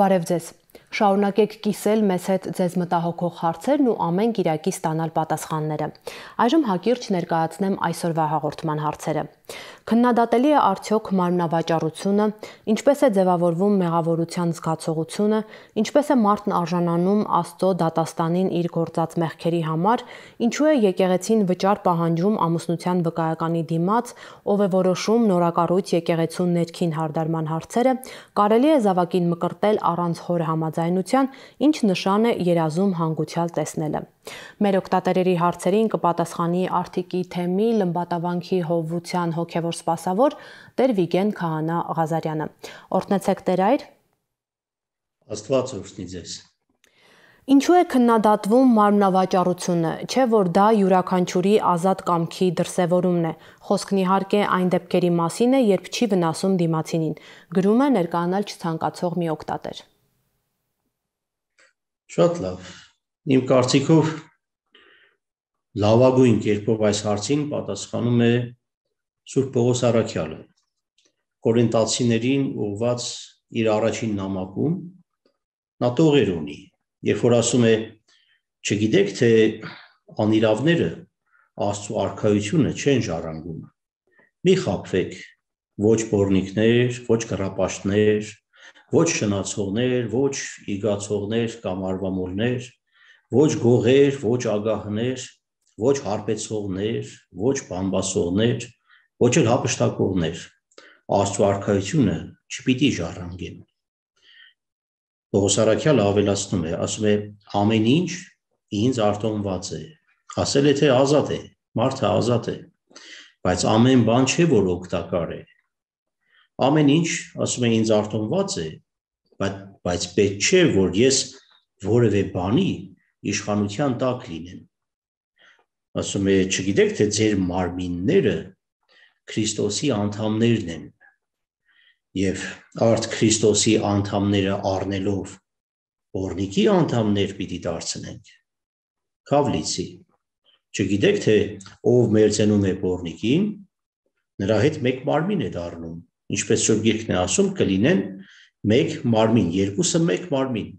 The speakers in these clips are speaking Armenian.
Բարև ձեզ։ Շարունակեք կիսել մեզ հետ ձեզ մտահոգող հարցերն ու ամեն գիրակի ստանալ պատասխանները։ Այժմ հակիրճ ներկայացնեմ այսօրվա հաղորդման հարցերը։ Քննադատելի է արդյոք մարմնավաճառությունը, ինչպես է ձևավորվում մեղավորության զգացողությունը, ինչպես է մարդն արժանանում Աստծո դատաստանին իր գործած մեղքերի համար, ինչու է եկեղեցին վճար պահանջում ամուսնության վկայականի դիմաց, ով է որոշում նորակառույց եկեղեցու ներքին հարդարման հարցերը, կարելի է զավակին մկրտել առանց հոր համար համաձայնության, ինչ նշան է երազում հանգուցյալ տեսնելը։ Մեր օկտատերերի հարցերին կպատասխանի Արթիկի թեմի Լմբատավանքի հովվության հոգևոր սպասավոր Տեր Վիգեն Քահանա Ղազարյանը։ Օրտնեցեք Տեր այր։ Աստված օրհնի ձեզ։ Ինչու է քննադատվում մարմնավաճառությունը, չէ՞ որ դա յուրաքանչյուրի ազատ կամքի դրսևորումն է։ Խոսքն իհարկե այն դեպքերի մասին է, երբ չի վնասում դիմացինին։ Գրում է ներկանալ չցանկացող մի օկտատեր։ Շատ լավ։ Իմ կարծիքով լավագույն կերպով այս հարցին պատասխանում է Սուրբ Պողոս Արաքյալը Կորինթացիներին ուղված իր առաջին նամակում նա տողեր ունի երբ որ ասում է չգիտեք թե անիրավները Աստծո արքայությունը չեն ժառանգում մի խափվեք ոչ բորնիկներ ոչ կրապաշտներ ոչ շնացողներ, ոչ իգացողներ կամ արվամոլներ, ոչ գողեր, ոչ ագահներ, ոչ հարբեցողներ, ոչ բամբասողներ, ոչ էլ հապշտակողներ։ Աստծո արքայությունը չպիտի ժառանգեն։ Պողոս Արաքյալը ավելացնում է, ասում է ամեն ինչ ինձ արտոնված է։ Ասել է թե ազատ է, մարդը ազատ է, բայց ամեն բան չէ որ օգտակար է ամեն ինչ ասում են ինձ արտոնված է, բայց բայց պետք չէ, որ ես որևէ բանի իշխանության տակ լինեմ։ Ասում է, չգիտեք թե ձեր մարմինները Քրիստոսի անդամներն են։ Եվ արդ Քրիստոսի անդամները առնելով օրնիկի անդամներ պիտի դարձնենք։ Կավլիցի։ Չգիտեք թե ով մերձենում է օրնիկին, նրա հետ մեկ մարմին է դառնում ինչպես որ գիրքն է ասում, կլինեն մեկ մարմին, երկուսը մեկ մարմին։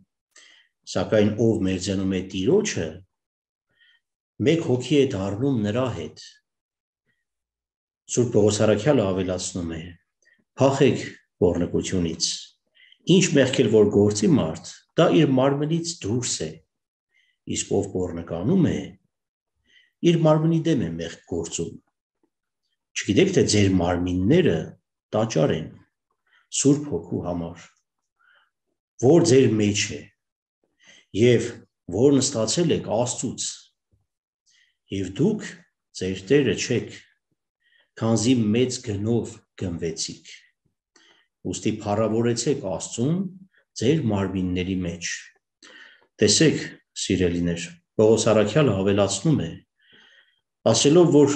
Սակայն ով մերձենում է Տիրոջը, մեկ հոգի է դառնում նրա հետ։ Սուրբ Պողոս Արաքյալը ավելացնում է. փախեք բորնկությունից։ Ինչ մեղքել որ գործի մարդ, դա իր մարմնից դուրս է։ Իսկ ով բորնկանում է, իր մարմնի դեմ է մեղք գործում։ Չգիտեք թե ձեր մարմինները տաճար են Սուրբ Հոգու համար, որ ձեր մեջ է եւ որն ստացել եք Աստծուց։ Եվ դուք ձեր Տերը չեք, քանզի մեծ գնով գնվեցիք։ Ոստի փառավորեցեք Աստծուն ձեր մարմինների մեջ։ Տեսեք, սիրելիներ, Պողոս Արաքյալը ավելացնում է, ասելով որ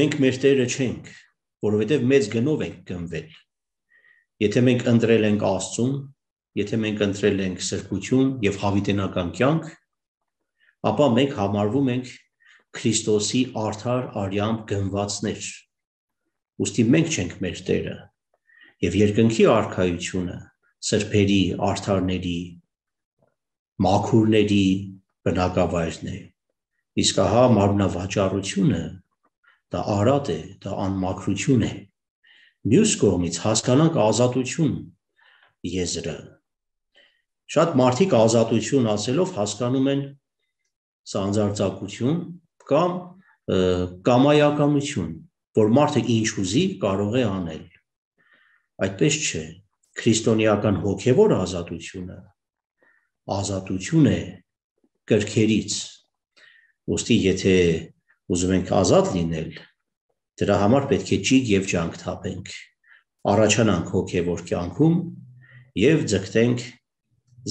մենք մեր Տերը չենք, որովհետև մեծ գնով ենք գնվել։ Եթե մենք ընտրել ենք Աստծուն, եթե մենք ընտրել ենք սրբություն եւ հավիտենական կյանք, ապա մենք համարվում ենք Քրիստոսի արդար արյամբ գնվածներ։ Ոստի մենք չենք մեր Տերը։ Եվ երկնքի արքայությունը սրբերի, արդարների, մաքուրների բնակավայրն է։ Իսկ ահա մարմնավաճառությունը դա արատ է, դա անմաքրություն է։ Մյուս կողմից հասկանանք ազատություն եզրը։ Շատ մարդիկ ազատություն ասելով հասկանում են սանձարձակություն կամ կամայականություն, որ մարդը ինչ ուզի կարող է անել։ Այդպես չէ։ Քրիստոնեական հոգևոր ազատությունը ազատություն է կրքերից։ Ոստի եթե ուզում ենք ազատ լինել, Դրա համար պետք է ճիգ եւ ջանք թափենք։ Առաջանանք հոգեոր կյանքում եւ ձգտենք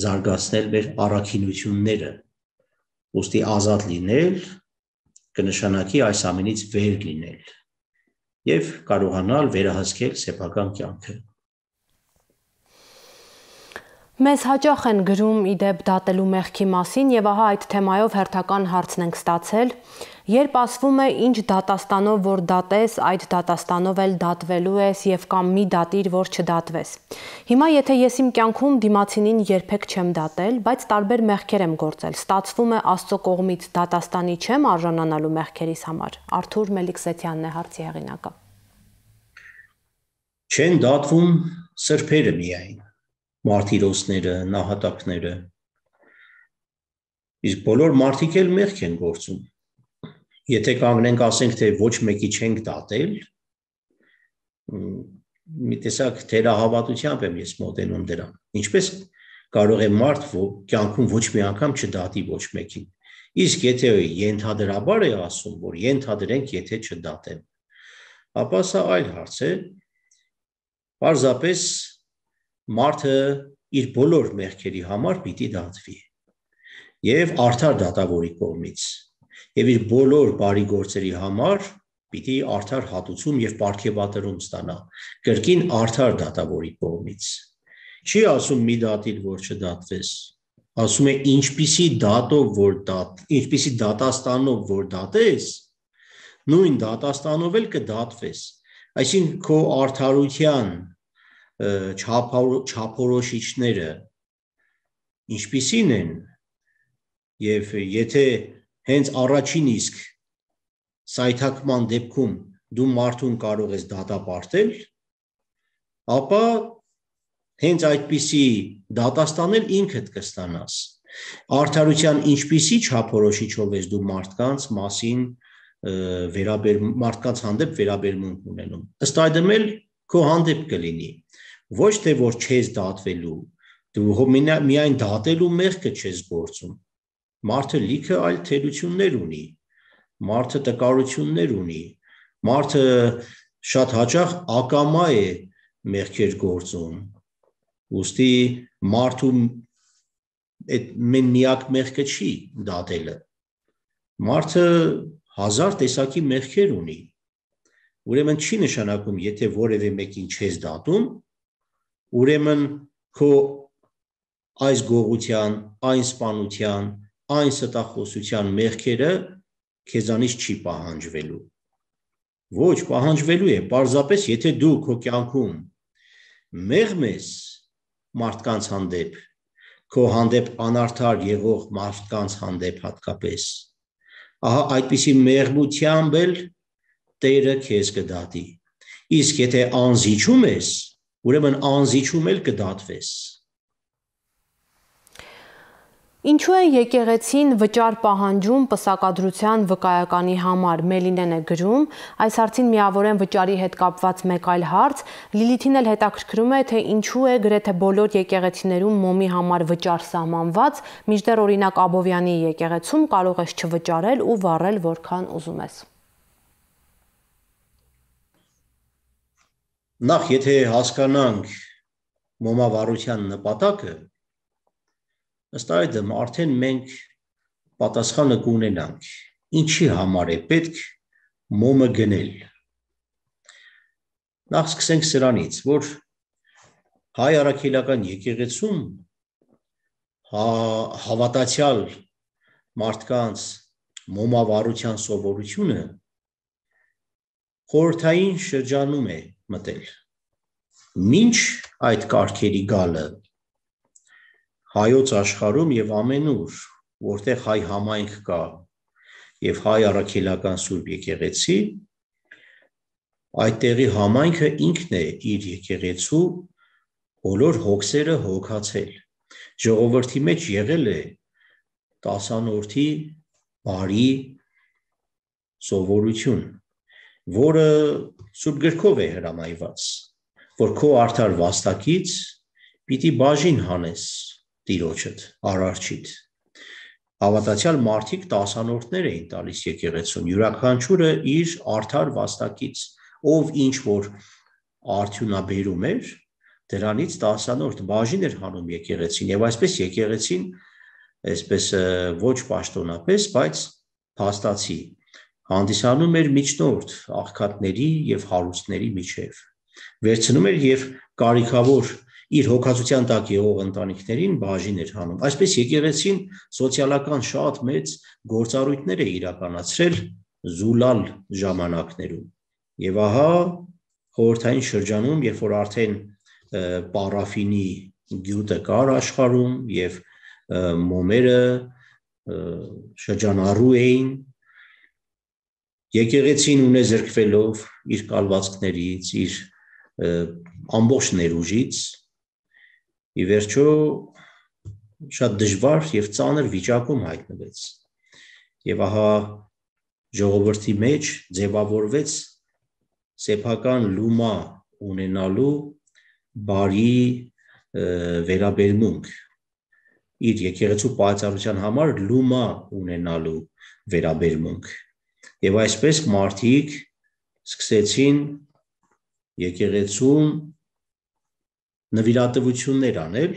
զարգացնել մեր առաքինությունները։ Ոստի ազատ լինել կնշանակի այս ամենից վեր լինել եւ կարողանալ վերահսկել սեփական կյանքը։ Մեզ հաճախ են գրում իդեպ դատելու մեղքի մասին եւ ահա այդ թեմայով հերթական հարցն ենք ստացել։ Երբ ասվում է ինչ դատաստանով որ դատես, այդ դատաստանով էլ դատվելու ես եւ կամ մի դատիր որ չդատվես։ Հիմա եթե ես իմ կյանքում դիմացինին երբեք չեմ դատել, բայց տարբեր մեղքեր եմ գործել, ստացվում է Աստծո կողմից դատաստանի չեմ արժանանալու մեղքերիս համար։ Արթուր Մելիքսեթյանն է հարցի հեղինակը։ Չեն դատվում սրբերը միայն մարտիրոսները, նահատակները։ Իսկ բոլոր մարտիկ էլ մեղք են գործում։ Եթե կանգնենք ասենք, թե ոչ մեկի չենք դատել, մի տեսակ թերահավատությամբ եմ ես մոտենում դրան։ Ինչպես կարող է մարդ կյանքում ոչ մի անգամ չդատի ոչ մեկին։ Իսկ եթե ենթադրաբար է ասում, որ ենթադրենք, եթե չդատեմ, ապա սա այլ հարց է։ Պարզապես մարդը իր բոլոր մեղքերի համար պիտի դատվի եւ արդար դատավորի կողմից եւ իր բոլոր բարի գործերի համար պիտի արդար հատուցում եւ պարգեւատրում ստանա կրկին արդար դատավորի կողմից չի ասում մի դատիլ որ չդատվես ասում է ինչպիսի դատով որ դատ ինչպիսի դատաստանով որ դատես նույն դատաստանով էլ կդատվես այսինքն քո արդարության չափորոշիչները ինչպիսին են եւ եթե հենց առաջին իսկ սայթակման դեպքում դու մարդուն կարող ես դատապարտել ապա հենց այդպիսի դատաստանել ինքդ կստանաս արդարության ինչպիսի չափորոշիչով ես դու մարդկանց մասին վերաբեր մարդկանց հանդեպ վերաբերմունք ունենում ըստ այդմ էլ քո հանդեպ կլինի ոչ թե որ չես դատվելու, դու միայն դատելու մեղքը չես գործում։ Մարդը լիքը այլ թերություններ ունի։ Մարդը տկարություններ ունի։ Մարդը շատ հաճախ ակամա է մեղքեր գործում։ Ոստի մարդու այդ մեն միակ մեղքը չի դատելը։ Մարդը հազար տեսակի մեղքեր ունի։ Ուրեմն չի նշանակում, եթե որևէ մեկին չես դատում, ուրեմն քո այս գողության, այն սպանության, այն ստախոսության մեղքերը քեզանից չի պահանջվելու։ Ոչ, պահանջվելու է, parzapes եթե դու քո կյանքում մեղմ ես մարդկանց հանդեպ, քո հանդեպ անարդար եղող մարդկանց հանդեպ հատկապես։ Ահա այդպիսի մեղմությամբ էլ Տերը քեզ կդատի։ Իսկ եթե անզիջում ես, ուրեմն անզիջում էլ կդատվես։ Ինչու է եկեղեցին վճար պահանջում պսակադրության վկայականի համար Մելինեն է գրում, այս հարցին միավորեն վճարի հետ կապված մեկ այլ հարց, Լիլիթին էլ հետաքրքրում է, թե ինչու է գրեթե բոլոր եկեղեցիներում մոմի համար վճար սահմանված, միջդեռ օրինակ Աբովյանի եկեղեցում կարող ես չվճարել ու վառել որքան ուզում ես։ նախ եթե հասկանանք մոմավարության նպատակը, ըստ այդմ արդեն մենք պատասխանը կունենանք։ Ինչի համար է պետք մոմը գնել։ Նախ սկսենք սրանից, որ հայ առաքելական եկեղեցում հա, հավատացյալ մարդկանց մոմավարության սովորությունը խորթային շրջանում է մտել։ Մինչ այդ կարգերի գալը հայոց աշխարհում եւ ամենուր, որտեղ հայ համայնք կա եւ հայ առաքելական Սուրբ եկեղեցի, այդտեղի համայնքը ինքն է իր եկեղեցու բոլոր հոգսերը հոգացել։ Ժողովրդի մեջ եղել է տասանորդի բարի սովորություն որը Սուրբ գրքով է հրամայված, որ քո արդար վաստակից պիտի բաժին հանես տիրոջդ, արարչիդ։ Հավատացյալ մարդիկ տասանորդներ էին տալիս եկեղեցուն, յուրաքանչյուրը իր արդար վաստակից, ով ինչ որ արդյունաբերում էր, դրանից տասանորդ բաժին էր հանում եկեղեցին եւ այսպես եկեղեցին այսպես ոչ պաշտոնապես, բայց փաստացի հանդիսանում էր միջնորդ աղքատների եւ հարուստների միջև վերցնում էր եւ կարիքավոր իր հոգացության տակ եղող ընտանիքներին բաժին էր հանում այսպես եկեղեցին սոցիալական շատ մեծ գործառույթներ է իրականացրել զուլալ ժամանակներում եւ ահա խորհրդային շրջանում երբ որ արդեն պարաֆինի գյուտը կար աշխարում եւ մոմերը շրջանառու էին եկեղեցին ունե զրկվելով իր կալվածքներից, իր ամբողջ ներուժից ի վերջո շատ դժվար եւ ծանր վիճակում հայտնվեց։ Եվ ահա ժողովրդի մեջ ձևավորվեց սեփական լումա ունենալու բարի վերաբերմունք իր եկեղեցու պայծառության համար լումա ունենալու վերաբերմունք Եվ այսպես մարդիկ սկսեցին եկեղեցում նվիրատվություններ անել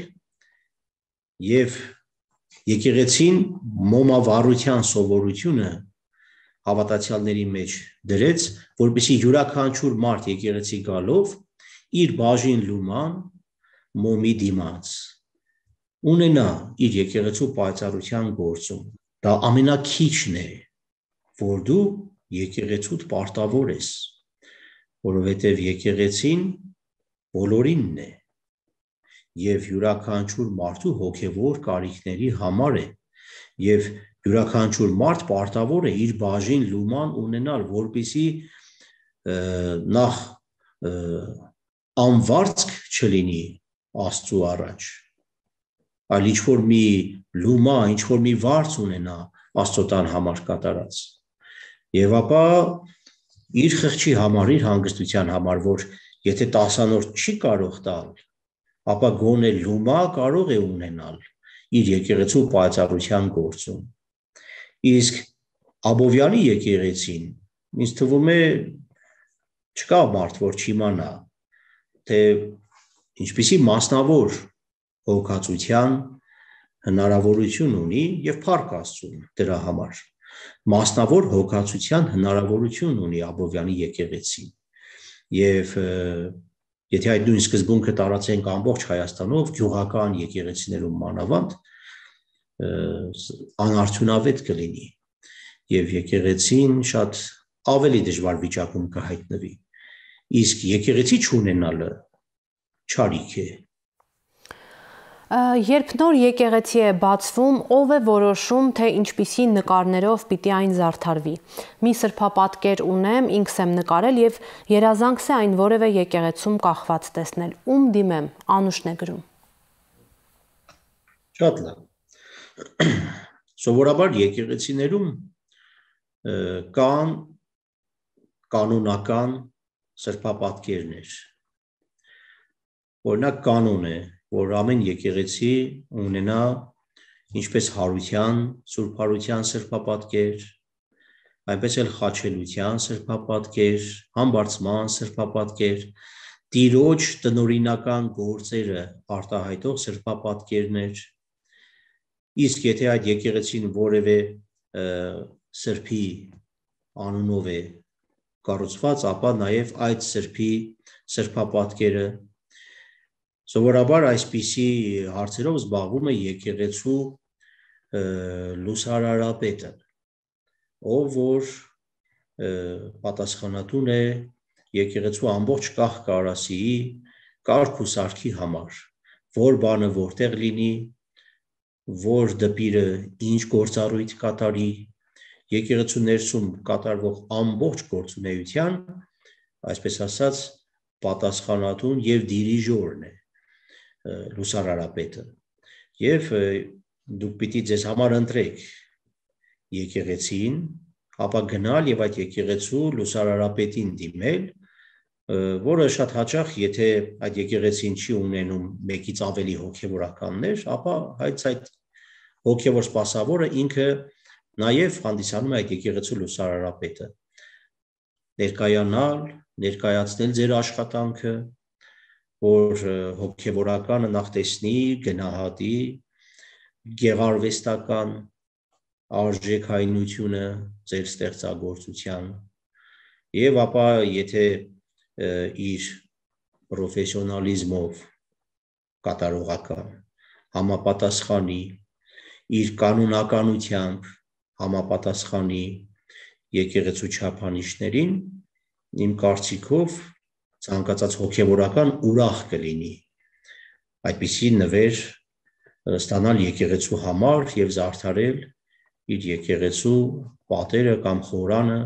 եւ եկեղեցին մոմավառության սովորությունը հավատացյալների մեջ դրեց, որբիսի յուրաքանչյուր մարդ եկեղեցի գալով իր բաժին լուման մոմի դիմաց ունենա իր եկեղեցու պայծառության գործում։ Դա ամենակիչն է, որ դու եկեղեցուդ պարտավոր ես, որովհետև եկեղեցին բոլորինն է եւ յուրաքանչյուր մարդու հոգեվոր կարիքների համար է եւ յուրաքանչյուր մարդ պարտավոր է իր բաժին լուման ունենալ, որբիսի նախ անվարձք չլինի Աստծո առաջ, այլ ինչ որ մի լումա, ինչ որ մի վարձ ունենա Աստծո տան համար կատարած։ Եվ ապա իր խղճի համար, իր հանգստության համար, որ եթե 10-անորդ չի կարող տալ, ապա գոնե լումա կարող է ունենալ իր եկեղեցու պայծառության գործում։ Իսկ Աբովյանի եկեղեցին ինձ թվում է չկա մարդ, որ չիմանա, թե ինչպիսի մասնավոր հոգացության հնարավորություն ունի եւ փառք Աստծուն դրա համար։ Մասնավոր հոգացության հնարավորություն ունի Աբովյանի եկեղեցին։ Եվ եթե այդ նույն սկզբունքը տարածենք ամբողջ Հայաստանով, գյուղական եկեղեցիներում մանավանդ անարդյունավետ կլինի եւ եկեղեցին շատ ավելի դժվար վիճակում կհայտնվի։ Իսկ եկեղեցի չունենալը չարիք է, Երբ նոր եկեղեցի է բացվում, ով է որոշում, թե ինչպիսի նկարներով պիտի այն զարդարվի։ Մի սրբապատկեր ունեմ, ինքս եմ նկարել եւ երազանքս է այն որևէ եկեղեցում կախված տեսնել։ Ում դիմեմ, Անուշն է գրում։ Շատ լավ։ Սովորաբար եկեղեցիներում կան կանոնական սրբապատկերներ։ Օրինակ կանոն է, որ ամեն եկեղեցի ունենա ինչպես հարության, սուրբարության սրբապատկեր, այնպես էլ խաչելության սրբապատկեր, համբարձման սրբապատկեր, տիրոջ տնորինական գործերը արտահայտող սրբապատկերներ։ Իսկ եթե այդ եկեղեցին որևէ սրբի անունով է կառուցված, ապա նաև այդ սրբի սրբապատկերը Սովորաբար այսպիսի հարցերով զբաղվում է եկեղեցու լուսարարապետը, ով որ պատասխանատուն է եկեղեցու ամբողջ կահ-կարասիի կարգ ու սարքի համար, որ բանը որտեղ լինի, որ դպիրը ինչ գործառույթ կատարի եկեղեցու ներսում կատարվող ամբողջ գործունեության այսպես ասած պատասխանատուն եւ դիրիժորն է լուսարարապետը եւ դուք պիտի ձեզ համար ընտրեք եկեղեցին, ապա գնալ եւ այդ եկեղեցու լուսարարապետին դիմել, որը շատ հաճախ, եթե այդ եկեղեցին չի ունենում մեկից ավելի հոգեվորականներ, ապա հայց այդ հոգեվոր սպասավորը ինքը նաեւ հանդիսանում է այդ եկեղեցու լուսարարապետը ներկայանալ, ներկայացնել ձեր աշխատանքը, որ հոգևորականը նախ տեսնի, գնահատի գեղարվեստական արժեքայնությունը ձեր ստեղծագործության եւ ապա եթե իր պրոֆեսիոնալիզմով կատարողական համապատասխանի իր կանոնականությամբ համապատասխանի եկեղեցու չափանիշներին իմ կարծիքով ցանկացած հոգևորական ուրախ կլինի այդպիսի նվեր ստանալ եկեղեցու համար եւ զարդարել իր եկեղեցու պատերը կամ խորանը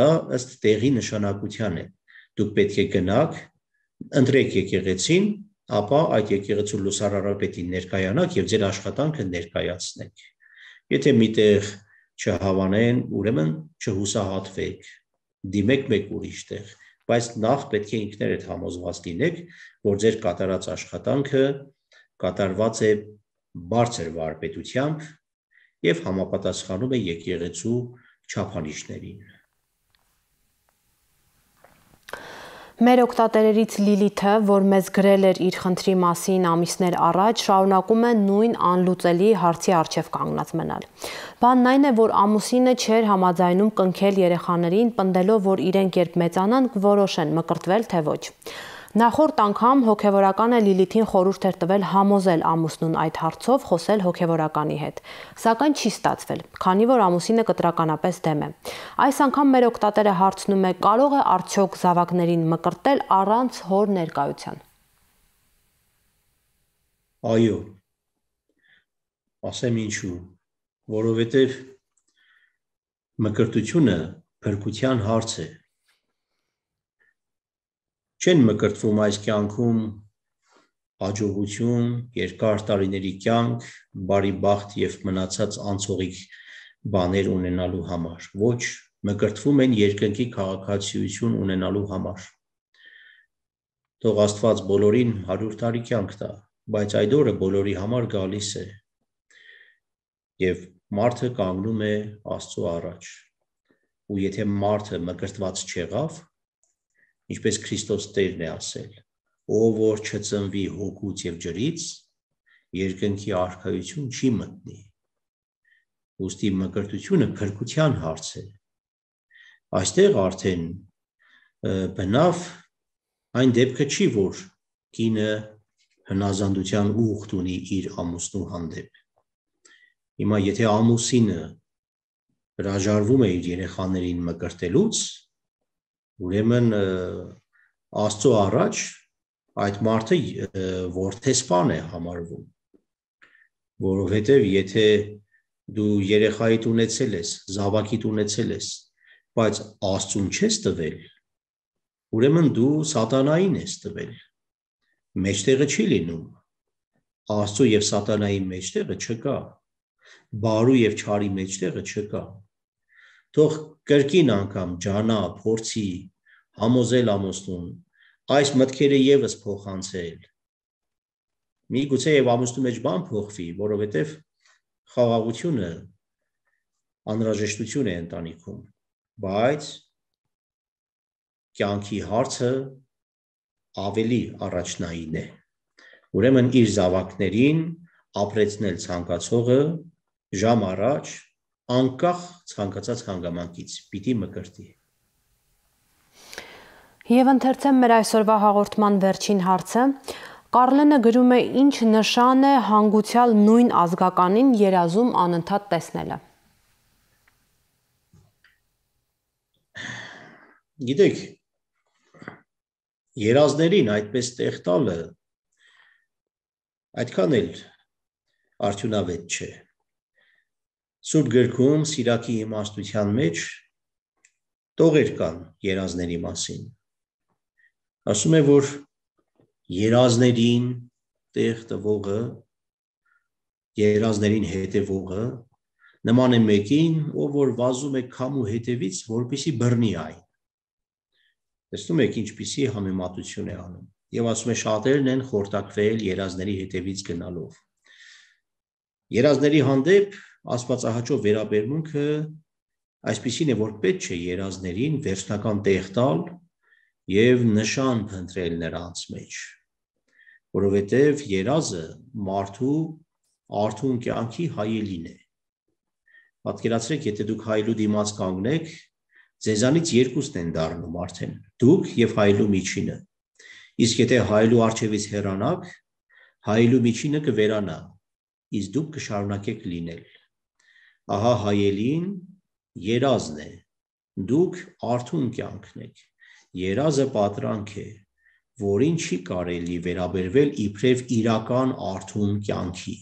դա ըստ տեղի նշանակության է դուք պետք է գնաք ընտրեք եկեղեցին ապա այդ եկեղեցու լուսարարապետին ներկայանաք եւ ձեր աշխատանքը ներկայացնեք եթե միտեղ չհավանեն ուրեմն չհուսահատվեք դիմեք մեկ ուրիշ տեղ, բայց նախ պետք է ինքներդ համոզված լինեք, որ ձեր կատարած աշխատանքը կատարված է բարձր վարպետությամբ եւ համապատասխանում է եկեղեցու չափանիշներին։ եկ Մեր օկտատերերից լիլիթը, որ մեզ գրել էր իր խնդրի մասին ամիսներ առաջ, շարունակում է նույն անլուծելի հարցի արջև կանգնած մնալ։ Բանն այն է, որ ամուսինը չէր համաձայնում կնքել երեխաներին, պնդելով, որ իրենք երբ մեծանան կորոշեն մկրտվել, թե ոչ։ Նախորդ անգամ հոգևորականը Լիլիթին խորհուրդ էր տվել համոզել ամուսնուն այդ հարցով խոսել հոգևորականի հետ։ Սակայն չի ստացվել, քանի որ ամուսինը կտրականապես դեմ է։ Այս անգամ մեր օկտատերը հարցնում է՝ կարող է արդյոք զավակներին մկրտել առանց հոր ներկայության։ Այո։ Ասեմ ինչու, որովհետև մկրտությունը փրկության հարց է չեն մկրտվում այս կյանքում հաջողություն, երկար տարիների կյանք, բարի բախտ եւ մնացած անցողիկ բաներ ունենալու համար։ Ոչ, մկրտվում են երկնքի քաղաքացիություն ունենալու համար։ Թող Աստված բոլորին 100 տարի կյանք տա, բայց այդ օրը բոլորի համար գալիս է։ Եվ մարդը կանգնում է Աստծո առաջ։ Ու եթե մարդը մկրտված չեղավ, ինչպես Քրիստոս Տերն է ասել. ով որ չծնվի հոգուց եւ ջրից, երկնքի արքայություն չի մտնի։ Ոստի մկրտությունը քրկության հարց է։ Այստեղ արդեն բնավ այն դեպքը չի, որ կինը հնազանդության ուղտ ունի իր ամուսնու հանդեպ։ Հիմա եթե ամուսինը հրաժարվում է իր երեխաներին մկրտելուց, Ուրեմն Աստծո առաջ այդ մարդը ворթեսպան է համարվում, որովհետև եթե դու երեխայիդ ունեցել ես, զավակիդ ունեցել ես, բայց Աստծուն չես տվել, ուրեմն դու սատանային ես տվել։ Մեջտեղը չի լինում։ Աստծո եւ սատանայի մեջտեղը չկա։ Բարու եւ չարի մեջտեղը չկա։ Թող կրկին անգամ ջանա, փորձի, ամոզել ամուսնուն, այս մտքերը եւս փոխանցել։ Մի գուցե եւ ամուսնու մեջ բան փոխվի, որովհետեւ խաղաղությունը անհրաժեշտություն է ընտանիքում, բայց կյանքի հարցը ավելի առաջնային է։ Ուրեմն իր զավակներին ապրեցնել ցանկացողը ժամ առաջ անկախ ցանկացած հանգամանքից պիտի մկրտի Եվ ընթերցեմ մեր այսօրվա հաղորդման վերջին հարցը։ Կարլենը գրում է ինչ նշան է հանգուցյալ նույն ազգականին երազում անընդհատ տեսնելը։ Գիտեք, երազներին այդպես տեղ տալը այդքան էլ արդյունավետ չէ։ Սուրբ գրքում Սիրակի իմաստության մեջ տողեր կան երազների մասին ասում է որ երազներին տեղ տվողը երազներին հետևողը նման է մեկին ով որ վազում է քամու հետևից որպիսի բռնի այն տեսնում եք ինչպիսի համեմատություն է անում եւ ասում է շատերն են խորտակվել երազների հետևից գնալով երազների հանդեպ աստվածահաճո վերաբերմունքը այսպիսին է որ պետք չէ երազներին վերջնական տեղ տալ եւ նշան փնտրել նրանց մեջ որովհետեւ երազը մարդու արթուն կյանքի հայելին է պատկերացրեք եթե դուք հայելու դիմաց կանգնեք ձեզանից երկուսն են դառնում արդեն դուք եւ հայելու միջինը իսկ եթե հայելու արջևից հեռանաք հայելու միջինը կվերանա իսկ դուք կշարունակեք լինել ահա հայելին երազն է դուք արթուն կյանքն եք երազը պատրանք է, որին չի կարելի վերաբերվել իբրև իրական արթուն կյանքի։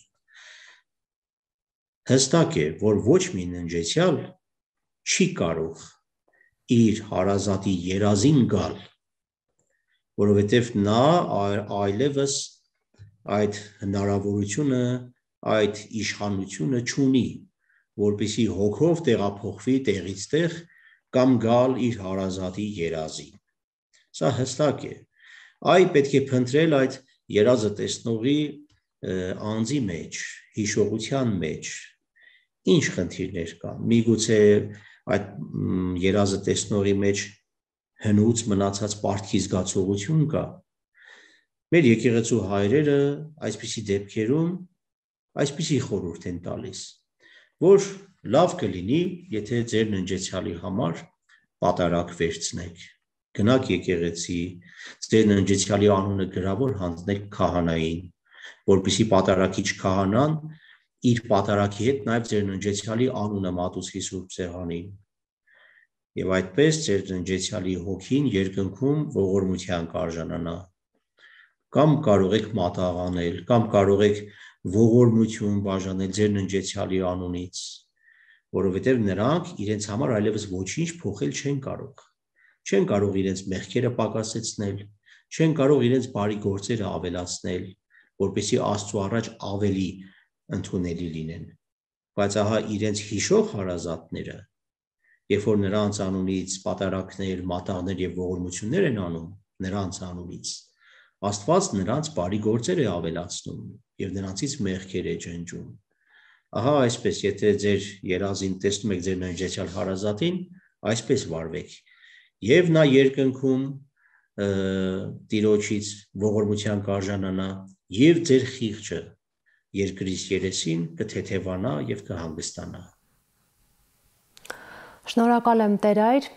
Հստակ է, որ ոչ մի ննջեցյալ չի կարող իր հարազատի երազին գալ, որովհետև նա այլևս այդ հնարավորությունը, այդ իշխանությունը չունի, որբիսի հոգով տեղափոխվի տեղից տեղ կամ գալ իր հարազատի երազին։ Սա հստակ է։ Այ պետք է փնտրել այդ երազը տեսնողի անձի մեջ, հիշողության մեջ ինչ խնդիրներ կան։ Միգուցե այդ երազը տեսնողի մեջ հնուց մնացած պարտքի զգացողություն կա։ Մեր եկեղեցու հայրերը այսպիսի դեպքերում այսպիսի խորհուրդ են տալիս, որ լավ կլինի, եթե ձեր ննջեցյալի համար պատարակ վերցնեք գնաք եկեղեցի, ձեր ննջեցյալի անունը գրավոր հանձնեք քահանային, որբիսի պատարակիչ քահանան իր պատարակի հետ նաև ձեր ննջեցյալի անունը մատուցի Սուրբ Սեղանին։ Եվ այդպես ձեր ննջեցյալի հոգին երկնքում ողորմության կարժանանա։ Կամ կարող եք մատաղանել, կամ կարող եք ողորմություն բաժանել ձեր ննջեցյալի անունից, որովհետև նրանք իրենց համար այլևս ոչինչ փոխել չեն կարող չեն կարող իրենց մեղքերը պակասեցնել, չեն կարող իրենց բարի գործերը ավելացնել, որպեսի Աստծո առաջ ավելի ընդունելի լինեն։ Բայց ահա իրենց հիշող հարազատները, երբ որ նրանց անունից պատարակներ, մատաղներ եւ ողորմություններ են անում նրանց անունից, Աստված նրանց բարի գործեր է ավելացնում եւ նրանցից մեղքեր է ջնջում։ Ահա այսպես, եթե ձեր երազին տեսնում եք ձեր մերժեցյալ հարազատին, այսպես վարվեք եւ նա երկնքում տիրոջից ողորմության կարժանանա եւ ձեր խիղճը երկրից երեսին կթեթևանա եւ կհանգստանա Շնորհակալ եմ Տեր այր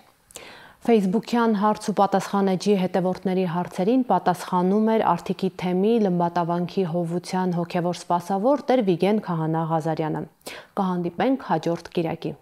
Facebook-յան հարց ու պատասխան էջի հետևորդների հարցերին պատասխանում էր Արթիկի թեմի Լմբատավանքի հովության հոգևոր սպասավոր Տեր Վիգեն Քահանա Ղազարյանը։ Կհանդիպենք հաջորդ Կիրակի։